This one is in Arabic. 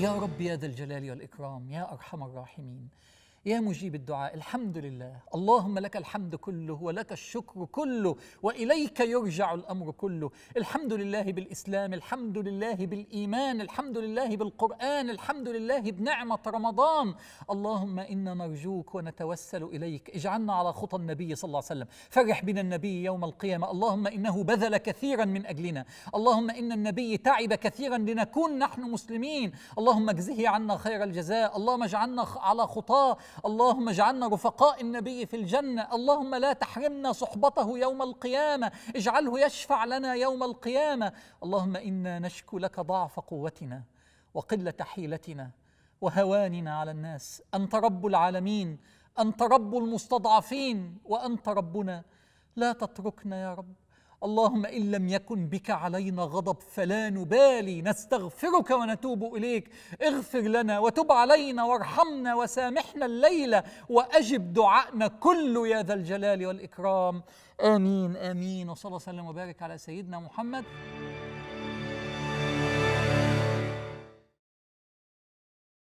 يا رب يا ذا الجلال والإكرام يا أرحم الراحمين يا مجيب الدعاء الحمد لله اللهم لك الحمد كله ولك الشكر كله واليك يرجع الامر كله الحمد لله بالاسلام الحمد لله بالايمان الحمد لله بالقران الحمد لله بنعمه رمضان اللهم انا نرجوك ونتوسل اليك اجعلنا على خطى النبي صلى الله عليه وسلم فرح بنا النبي يوم القيامه اللهم انه بذل كثيرا من اجلنا اللهم ان النبي تعب كثيرا لنكون نحن مسلمين اللهم اجزه عنا خير الجزاء اللهم اجعلنا على خطاه اللهم اجعلنا رفقاء النبي في الجنة اللهم لا تحرمنا صحبته يوم القيامة اجعله يشفع لنا يوم القيامة اللهم إنا نشكو لك ضعف قوتنا وقلة حيلتنا وهواننا على الناس أنت رب العالمين أنت رب المستضعفين وأنت ربنا لا تتركنا يا رب اللهم ان لم يكن بك علينا غضب فلا نبالي نستغفرك ونتوب اليك اغفر لنا وتب علينا وارحمنا وسامحنا الليله واجب دعائنا كله يا ذا الجلال والاكرام امين امين وصلى وسلم وبارك على سيدنا محمد